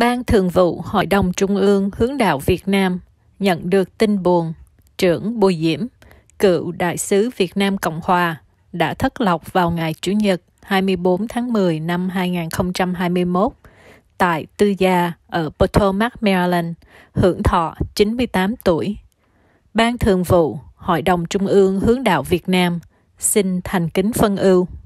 Ban Thường vụ Hội đồng Trung ương Hướng đạo Việt Nam nhận được tin buồn, trưởng Bùi Diễm, cựu đại sứ Việt Nam Cộng Hòa, đã thất lọc vào ngày Chủ nhật 24 tháng 10 năm 2021 tại tư gia ở Potomac, Maryland, hưởng thọ 98 tuổi. Ban Thường vụ Hội đồng Trung ương Hướng đạo Việt Nam xin thành kính phân ưu.